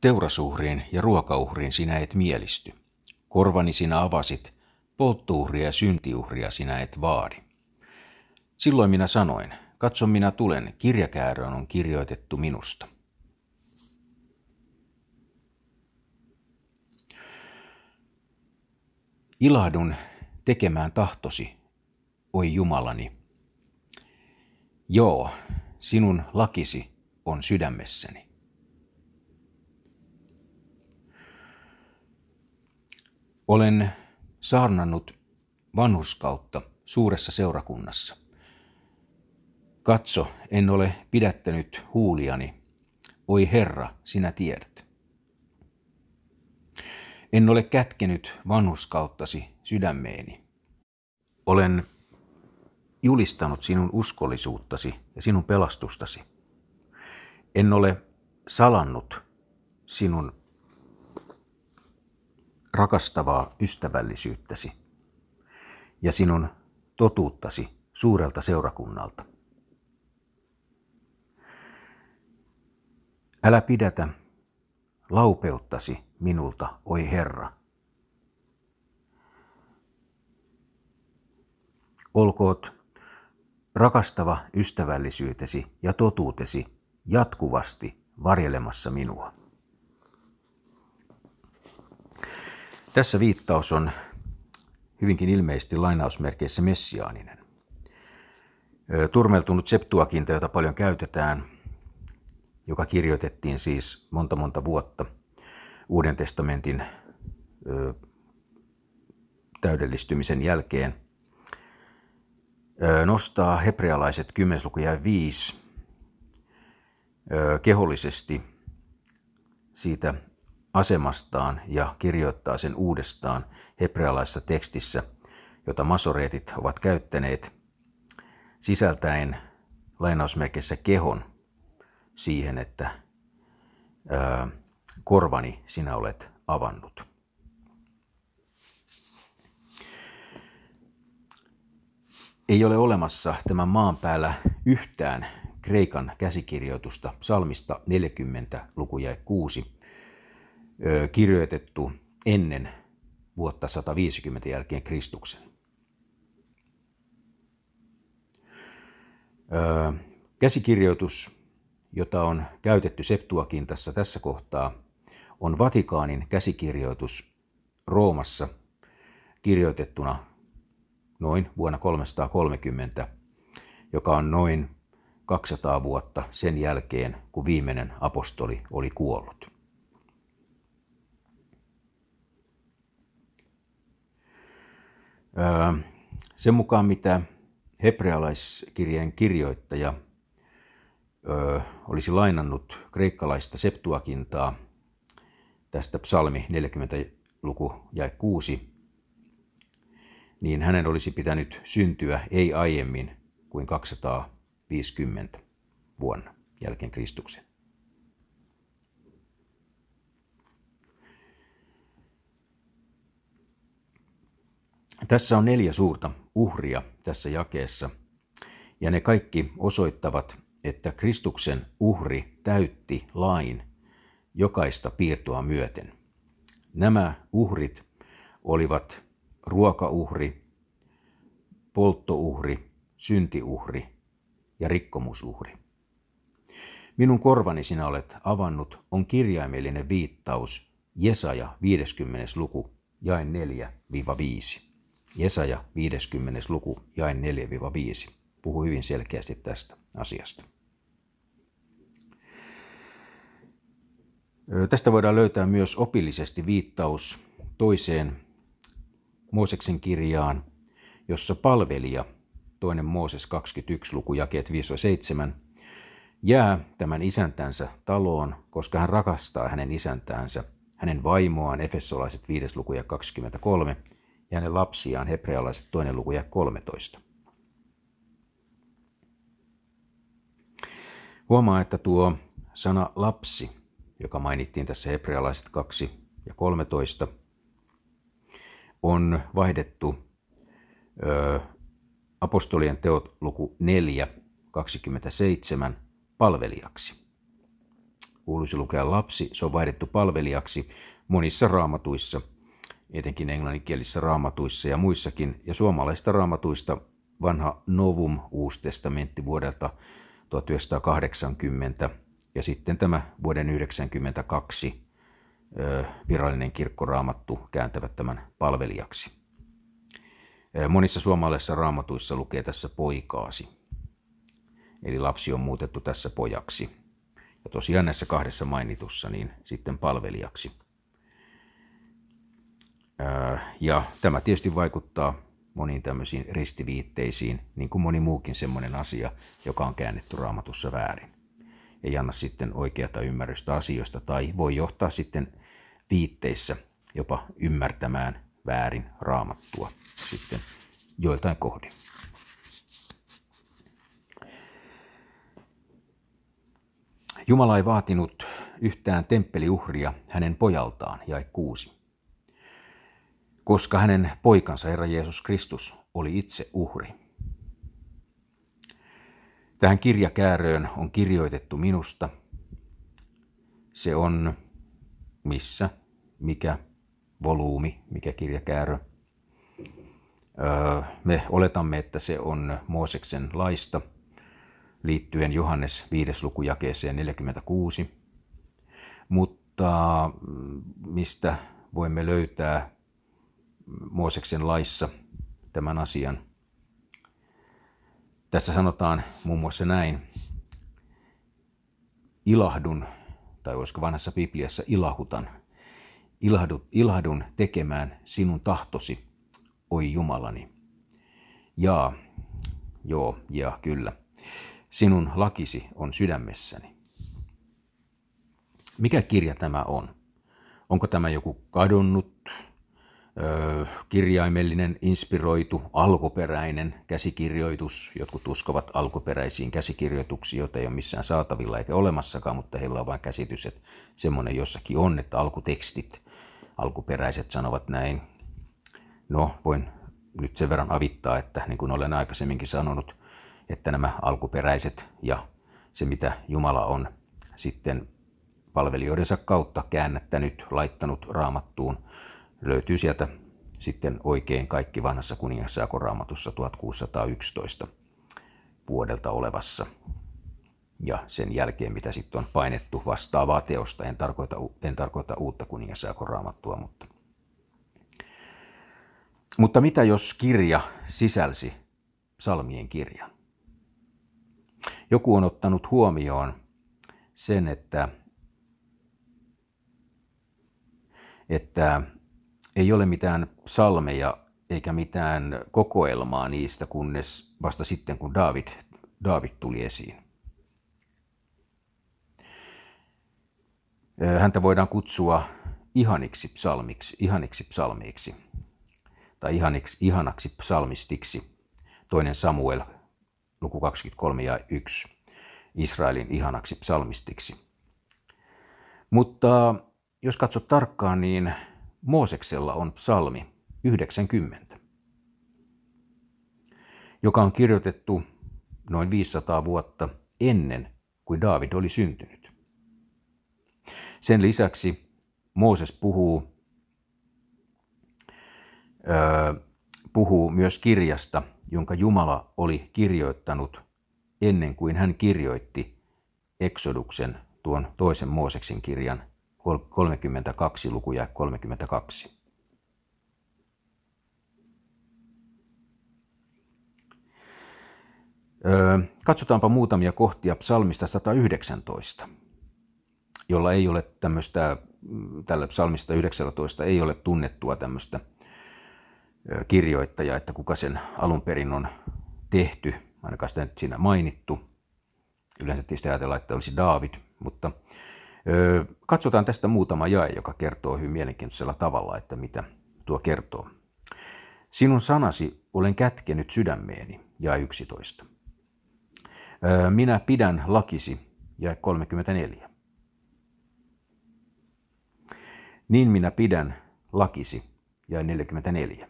Teurasuhriin ja ruokauhriin sinä et mielisty. Korvani sinä avasit, polttuuhria ja syntiuhria sinä et vaadi. Silloin minä sanoin, katso minä tulen, kirjakääröön on kirjoitettu minusta. Ilahdun tekemään tahtosi, oi Jumalani. Joo, sinun lakisi on sydämessäni. Olen saarnannut vanhuskautta suuressa seurakunnassa. Katso, en ole pidättänyt huuliani. Oi Herra, sinä tiedät. En ole kätkenyt vanhuskauttasi sydämeeni. Olen julistanut sinun uskollisuuttasi ja sinun pelastustasi. En ole salannut sinun rakastavaa ystävällisyyttäsi ja sinun totuuttasi suurelta seurakunnalta. Älä pidätä laupeuttasi minulta, oi Herra. Olkoot rakastava ystävällisyytesi ja totuutesi jatkuvasti varjelemassa minua. Tässä viittaus on hyvinkin ilmeisesti lainausmerkeissä messiaaninen. Turmeltunut septuakinta, jota paljon käytetään, joka kirjoitettiin siis monta monta vuotta Uuden testamentin täydellistymisen jälkeen, nostaa hebrealaiset 10 lukuja 5 kehollisesti siitä asemastaan ja kirjoittaa sen uudestaan hebrealaisessa tekstissä, jota masoreetit ovat käyttäneet, sisältäen lainausmerkeissä kehon siihen, että ää, korvani sinä olet avannut. Ei ole olemassa tämän maan päällä yhtään Kreikan käsikirjoitusta psalmista 40 lukuja 6, kirjoitettu ennen vuotta 150 jälkeen Kristuksen. Käsikirjoitus, jota on käytetty tässä, tässä kohtaa, on Vatikaanin käsikirjoitus Roomassa kirjoitettuna noin vuonna 330, joka on noin 200 vuotta sen jälkeen, kun viimeinen apostoli oli kuollut. Sen mukaan, mitä hebrealaiskirjeen kirjoittaja olisi lainannut kreikkalaista septuakintaa, tästä psalmi 40 luku ja 6, niin hänen olisi pitänyt syntyä ei aiemmin kuin 250 vuonna jälkeen Kristuksen. Tässä on neljä suurta uhria tässä jakeessa, ja ne kaikki osoittavat, että Kristuksen uhri täytti lain jokaista piirtoa myöten. Nämä uhrit olivat ruokauhri, polttouhri, syntiuhri ja rikkomusuhri. Minun korvani sinä olet avannut on kirjaimellinen viittaus Jesaja 50. luku, jae 4-5. Jesaja 50. luku jae 4-5 puhuu hyvin selkeästi tästä asiasta. Tästä voidaan löytää myös opillisesti viittaus toiseen Mooseksen kirjaan, jossa palvelija, toinen Mooses 21 luku jakeet 5-7, jää tämän isäntänsä taloon, koska hän rakastaa hänen isäntäänsä, hänen vaimoaan, Efesolaiset 5 luku ja 23, ja hänen lapsiaan, hebrealaiset toinen luku ja 13. Huomaa, että tuo sana lapsi, joka mainittiin tässä hebrealaiset 2 ja 13, on vaihdettu ö, apostolien teot luku 4, 27 palvelijaksi. Kuuluisi lukea lapsi, se on vaihdettu palvelijaksi monissa raamatuissa etenkin englanninkielisissä raamatuissa ja muissakin, ja suomalaisista raamatuista vanha Novum Uusi testamentti vuodelta 1980 ja sitten tämä vuoden 1992 virallinen kirkkoraamattu kääntävät tämän palvelijaksi. Monissa suomalaisissa raamatuissa lukee tässä poikaasi, eli lapsi on muutettu tässä pojaksi. Ja tosiaan näissä kahdessa mainitussa niin sitten palvelijaksi. Ja tämä tietysti vaikuttaa moniin tämmöisiin ristiviitteisiin, niin kuin moni muukin semmoinen asia, joka on käännetty raamatussa väärin. Ei anna sitten oikeata ymmärrystä asioista tai voi johtaa sitten viitteissä jopa ymmärtämään väärin raamattua sitten joiltain kohdin. Jumala ei vaatinut yhtään temppeliuhria hänen pojaltaan, jäi kuusi koska hänen poikansa Herra Jeesus Kristus oli itse uhri. Tähän kirjakääröön on kirjoitettu minusta. Se on missä, mikä volyymi, mikä kirjakäärö. me oletamme, että se on Mooseksen laista liittyen Johannes 5. lukujakeeseen 46. Mutta mm, mistä voimme löytää Mooseksen laissa tämän asian. Tässä sanotaan muun muassa näin. Ilahdun, tai olisiko vanhassa Bibliassa ilahutan, ilahdun, ilahdun tekemään sinun tahtosi, oi Jumalani. ja joo, ja kyllä. Sinun lakisi on sydämessäni. Mikä kirja tämä on? Onko tämä joku kadonnut kirjaimellinen, inspiroitu, alkuperäinen käsikirjoitus. Jotkut uskovat alkuperäisiin käsikirjoituksiin, joita ei ole missään saatavilla eikä olemassakaan, mutta heillä on vain käsitys, että semmoinen jossakin on, että alkutekstit, alkuperäiset sanovat näin. No, voin nyt sen verran avittaa, että niin kuin olen aikaisemminkin sanonut, että nämä alkuperäiset ja se, mitä Jumala on sitten palvelijoidensa kautta käännättänyt, laittanut raamattuun, löytyy sieltä sitten oikein kaikki vanhassa koraamatussa 1611 vuodelta olevassa. Ja sen jälkeen, mitä sitten on painettu vastaavaa teosta, en tarkoita, en tarkoita uutta koraamattua, mutta mutta mitä jos kirja sisälsi psalmien kirjan? Joku on ottanut huomioon sen, että, että ei ole mitään salmeja eikä mitään kokoelmaa niistä, kunnes vasta sitten, kun David, David tuli esiin. Häntä voidaan kutsua ihaniksi psalmiksi, ihaniksi psalmiiksi tai ihaniksi, ihanaksi psalmistiksi. Toinen Samuel, luku 23 ja 1, Israelin ihanaksi psalmistiksi. Mutta jos katsot tarkkaan, niin Mooseksella on psalmi 90, joka on kirjoitettu noin 500 vuotta ennen kuin Daavid oli syntynyt. Sen lisäksi Mooses puhuu, öö, puhuu myös kirjasta, jonka Jumala oli kirjoittanut ennen kuin hän kirjoitti Eksoduksen tuon toisen Mooseksen kirjan 32 lukuja 32. Öö, katsotaanpa muutamia kohtia psalmista 119, jolla ei ole tämmöistä, mm, tällä psalmista 19 ei ole tunnettua tämmöistä kirjoittajaa, että kuka sen alun perin on tehty, ainakaan sitä nyt siinä mainittu. Yleensä tietysti ajatellaan, että olisi David, mutta Katsotaan tästä muutama jae, joka kertoo hyvin mielenkiintoisella tavalla, että mitä tuo kertoo. Sinun sanasi olen kätkenyt sydämeeni, ja 11. Minä pidän lakisi, ja 34. Niin minä pidän lakisi, ja 44.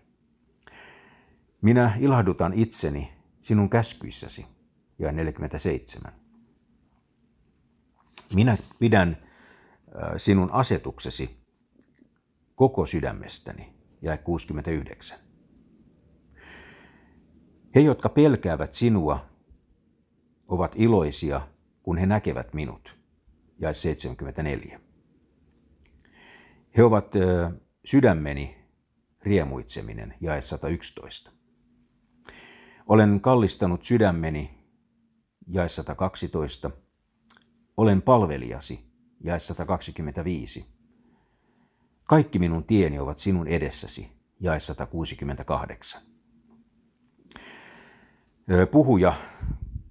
Minä ilahdutan itseni sinun käskyissäsi, ja 47. Minä pidän sinun asetuksesi koko sydämestäni, ja 69. He, jotka pelkäävät sinua, ovat iloisia, kun he näkevät minut, ja 74. He ovat ö, sydämeni riemuitseminen, ja 111. Olen kallistanut sydämeni, ja 112 olen palvelijasi, jae 125. Kaikki minun tieni ovat sinun edessäsi, jae 168. Puhuja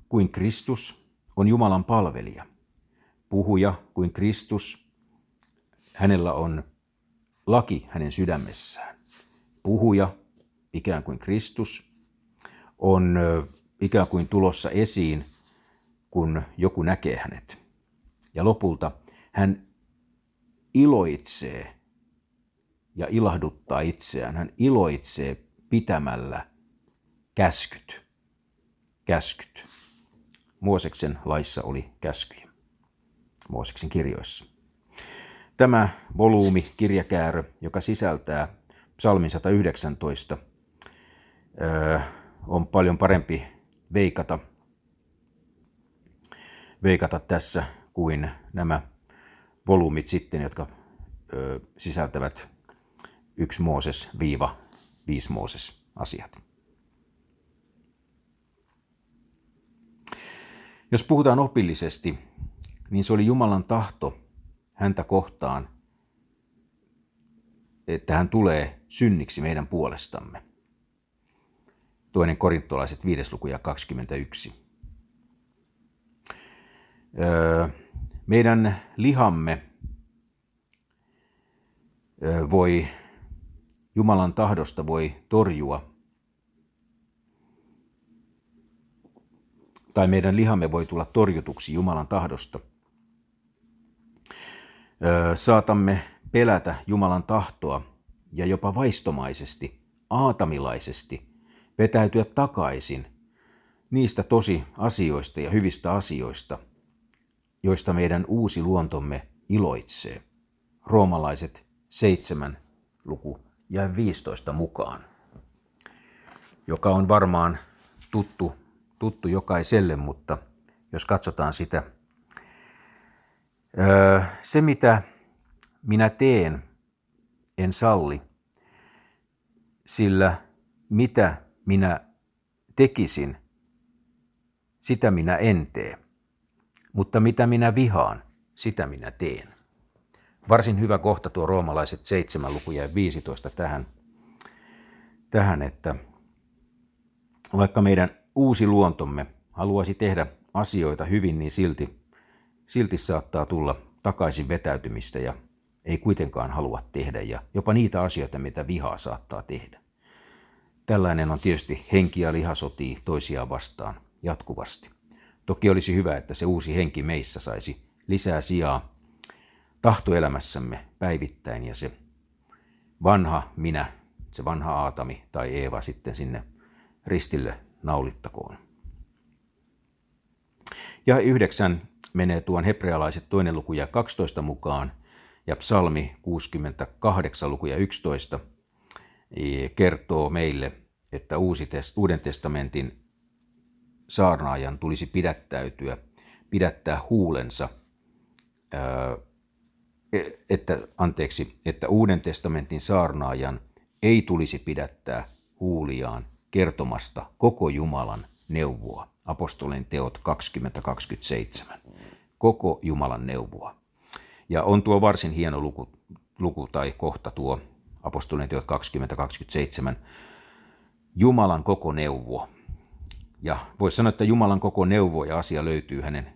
kuin Kristus on Jumalan palvelija. Puhuja kuin Kristus, hänellä on laki hänen sydämessään. Puhuja, ikään kuin Kristus, on ikään kuin tulossa esiin, kun joku näkee hänet. Ja lopulta hän iloitsee ja ilahduttaa itseään. Hän iloitsee pitämällä käskyt. Käskyt. Mooseksen laissa oli käskyjä. Mooseksen kirjoissa. Tämä volyymi, kirjakäärö, joka sisältää psalmin 119, äh, on paljon parempi veikata, veikata tässä kuin nämä volyymit sitten, jotka ö, sisältävät 1 Mooses viiva 5 Mooses asiat. Jos puhutaan opillisesti, niin se oli Jumalan tahto häntä kohtaan, että hän tulee synniksi meidän puolestamme. Toinen korintolaiset 5. luku ja 21. Öö, meidän lihamme voi Jumalan tahdosta voi torjua. Tai meidän lihamme voi tulla torjutuksi Jumalan tahdosta. Saatamme pelätä Jumalan tahtoa ja jopa vaistomaisesti, aatamilaisesti, vetäytyä takaisin niistä tosi asioista ja hyvistä asioista – joista meidän uusi luontomme iloitsee. Roomalaiset 7 luku ja 15 mukaan, joka on varmaan tuttu, tuttu jokaiselle, mutta jos katsotaan sitä, öö, se mitä minä teen, en salli, sillä mitä minä tekisin, sitä minä en tee mutta mitä minä vihaan, sitä minä teen. Varsin hyvä kohta tuo roomalaiset 7 lukuja ja 15 tähän, tähän, että vaikka meidän uusi luontomme haluaisi tehdä asioita hyvin, niin silti, silti saattaa tulla takaisin vetäytymistä ja ei kuitenkaan halua tehdä ja jopa niitä asioita, mitä vihaa saattaa tehdä. Tällainen on tietysti henki ja liha sotii toisiaan vastaan jatkuvasti. Toki olisi hyvä, että se uusi henki meissä saisi lisää sijaa tahtoelämässämme päivittäin ja se vanha minä, se vanha Aatami tai Eeva sitten sinne ristille naulittakoon. Ja yhdeksän menee tuon hebrealaiset toinen luku ja 12 mukaan ja psalmi 68 ja 11 e, kertoo meille, että Uuden testamentin saarnaajan tulisi pidättäytyä, pidättää huulensa, e, että, anteeksi, että Uuden testamentin saarnaajan ei tulisi pidättää huuliaan kertomasta koko Jumalan neuvoa. Apostolin teot 20.27. Koko Jumalan neuvoa. Ja on tuo varsin hieno luku, luku tai kohta tuo Apostolin teot 20.27. Jumalan koko neuvo. Ja voisi sanoa, että Jumalan koko neuvo ja asia löytyy hänen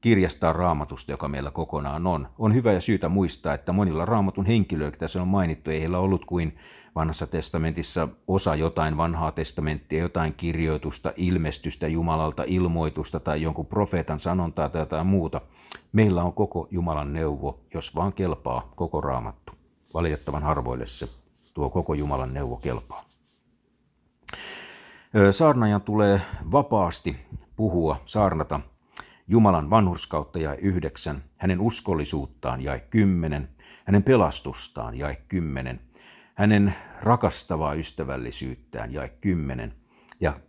kirjastaan raamatusta, joka meillä kokonaan on. On hyvä ja syytä muistaa, että monilla raamatun henkilöillä, jotka tässä on mainittu, ei heillä ollut kuin vanhassa testamentissa osa jotain vanhaa testamenttia, jotain kirjoitusta, ilmestystä Jumalalta, ilmoitusta tai jonkun profeetan sanontaa tai jotain muuta. Meillä on koko Jumalan neuvo, jos vaan kelpaa koko raamattu. Valitettavan harvoille se tuo koko Jumalan neuvo kelpaa. Saarnajan tulee vapaasti puhua, saarnata Jumalan vanhurskautta ja yhdeksän, hänen uskollisuuttaan ja kymmenen, hänen pelastustaan ja kymmenen, hänen rakastavaa ystävällisyyttään ja kymmenen ja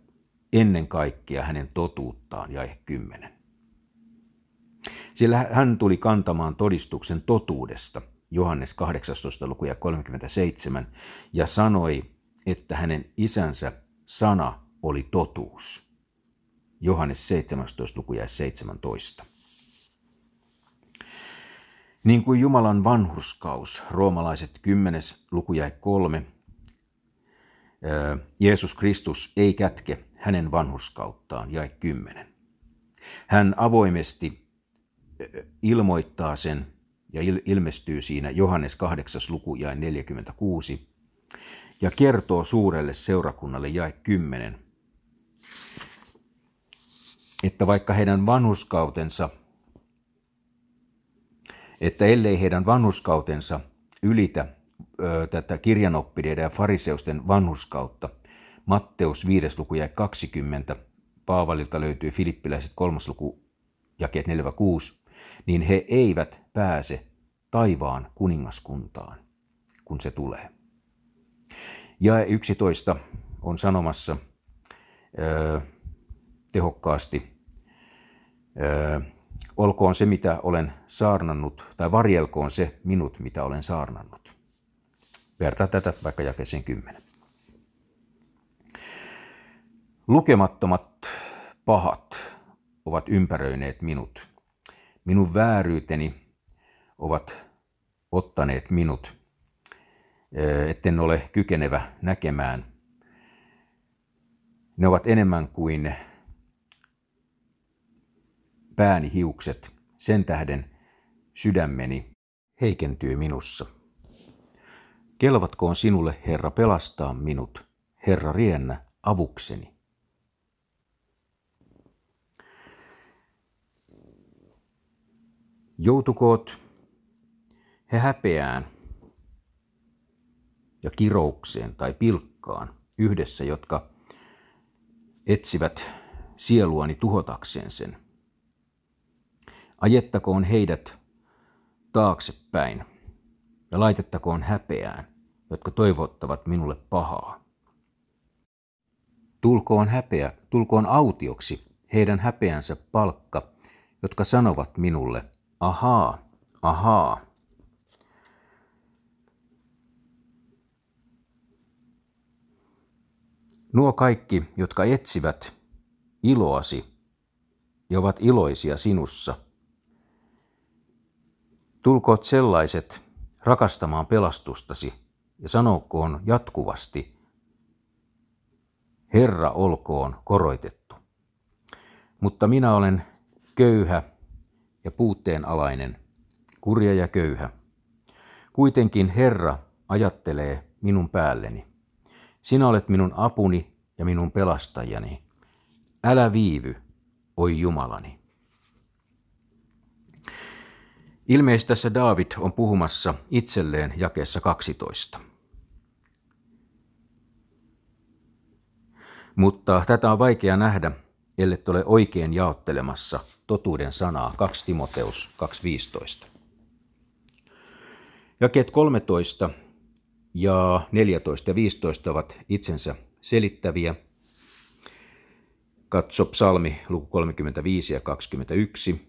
ennen kaikkea hänen totuuttaan ja kymmenen. Sillä hän tuli kantamaan todistuksen totuudesta, Johannes 18. lukuja 37, ja sanoi, että hänen isänsä sana oli totuus. Johannes 17. luku 17. Niin kuin Jumalan vanhurskaus, roomalaiset 10. luku 3, Jeesus Kristus ei kätke hänen vanhurskauttaan, jae 10. Hän avoimesti ilmoittaa sen ja ilmestyy siinä Johannes 8. luku ja 46 ja kertoo suurelle seurakunnalle jae 10, että vaikka heidän vanhuskautensa, että ellei heidän vanhuskautensa ylitä ö, tätä kirjanoppideiden ja fariseusten vanhuskautta, Matteus 5. luku jäi 20, Paavalilta löytyy Filippiläiset 3. luku jakeet 4-6, niin he eivät pääse taivaan kuningaskuntaan, kun se tulee. Ja 11 on sanomassa ö, tehokkaasti, ö, olkoon se, mitä olen saarnannut, tai varjelkoon se minut, mitä olen saarnannut. Vertaa tätä vaikka jakeeseen 10. Lukemattomat pahat ovat ympäröineet minut. Minun vääryyteni ovat ottaneet minut – etten ole kykenevä näkemään. Ne ovat enemmän kuin pääni hiukset, sen tähden sydämeni heikentyy minussa. Kelvatkoon sinulle, Herra, pelastaa minut, Herra, riennä avukseni. Joutukoot he häpeään, ja kiroukseen tai pilkkaan yhdessä, jotka etsivät sieluani tuhotakseen sen. Ajettakoon heidät taaksepäin ja laitettakoon häpeään, jotka toivottavat minulle pahaa. Tulkoon häpeä, tulkoon autioksi heidän häpeänsä palkka, jotka sanovat minulle, ahaa, ahaa. Nuo kaikki, jotka etsivät iloasi ja ovat iloisia sinussa, tulkoot sellaiset rakastamaan pelastustasi ja sanokoon jatkuvasti, Herra olkoon koroitettu. Mutta minä olen köyhä ja puutteenalainen, kurja ja köyhä. Kuitenkin Herra ajattelee minun päälleni. Sinä olet minun apuni ja minun pelastajani. Älä viivy, oi Jumalani. Ilmeisesti tässä Daavid on puhumassa itselleen jakeessa 12. Mutta tätä on vaikea nähdä, ellei ole oikein jaottelemassa totuuden sanaa 2 Timoteus 2.15. Jakeet 13 ja 14 ja 15 ovat itsensä selittäviä. Katso psalmi luku 35 ja 21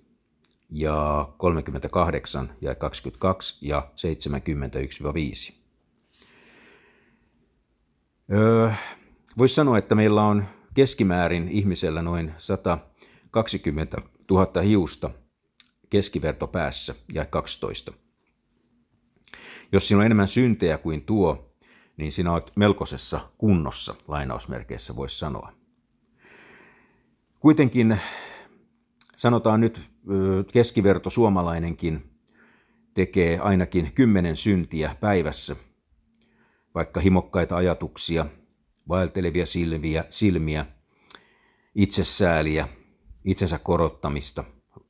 ja 38 ja 22 ja 71-5. ja Öö, Voisi sanoa, että meillä on keskimäärin ihmisellä noin 120 000 hiusta keskivertopäässä ja 12. Jos sinulla on enemmän syntejä kuin tuo, niin sinä olet melkoisessa kunnossa, lainausmerkeissä voisi sanoa. Kuitenkin sanotaan nyt keskiverto suomalainenkin tekee ainakin kymmenen syntiä päivässä, vaikka himokkaita ajatuksia, vaeltelevia silmiä, silmiä itsesääliä, itsensä korottamista,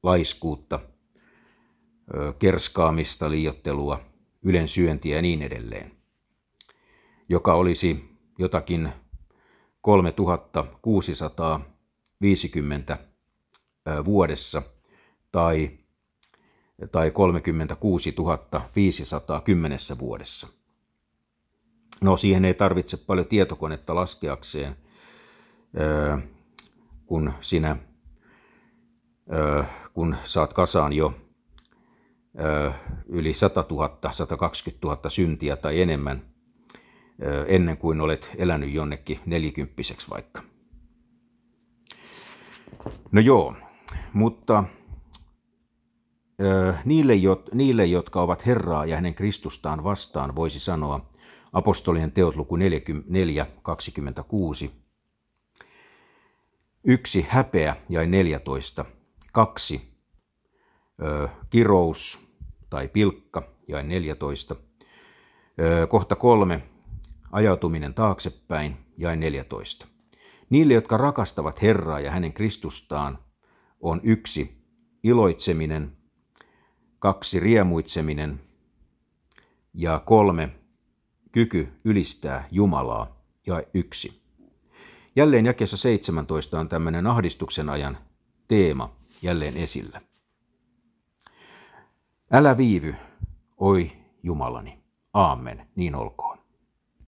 laiskuutta, kerskaamista, liiottelua – ylen syöntiä ja niin edelleen, joka olisi jotakin 3650 vuodessa tai, tai 36 510 vuodessa. No siihen ei tarvitse paljon tietokonetta laskeakseen, kun sinä kun saat kasaan jo yli 100 000, 120 000 syntiä tai enemmän ennen kuin olet elänyt jonnekin nelikymppiseksi vaikka. No joo, mutta niille, niille, jotka ovat Herraa ja hänen Kristustaan vastaan, voisi sanoa apostolien teot luku 44, 26. Yksi häpeä jäi 14, kaksi kirous tai pilkka, ja 14. Kohta 3. Ajautuminen taaksepäin, ja 14. Niille, jotka rakastavat Herraa ja hänen Kristustaan, on yksi iloitseminen, kaksi riemuitseminen ja kolme kyky ylistää Jumalaa ja yksi. Jälleen jakessa 17 on tämmöinen ahdistuksen ajan teema jälleen esillä. Älä viivy, oi Jumalani. Aamen, niin olkoon.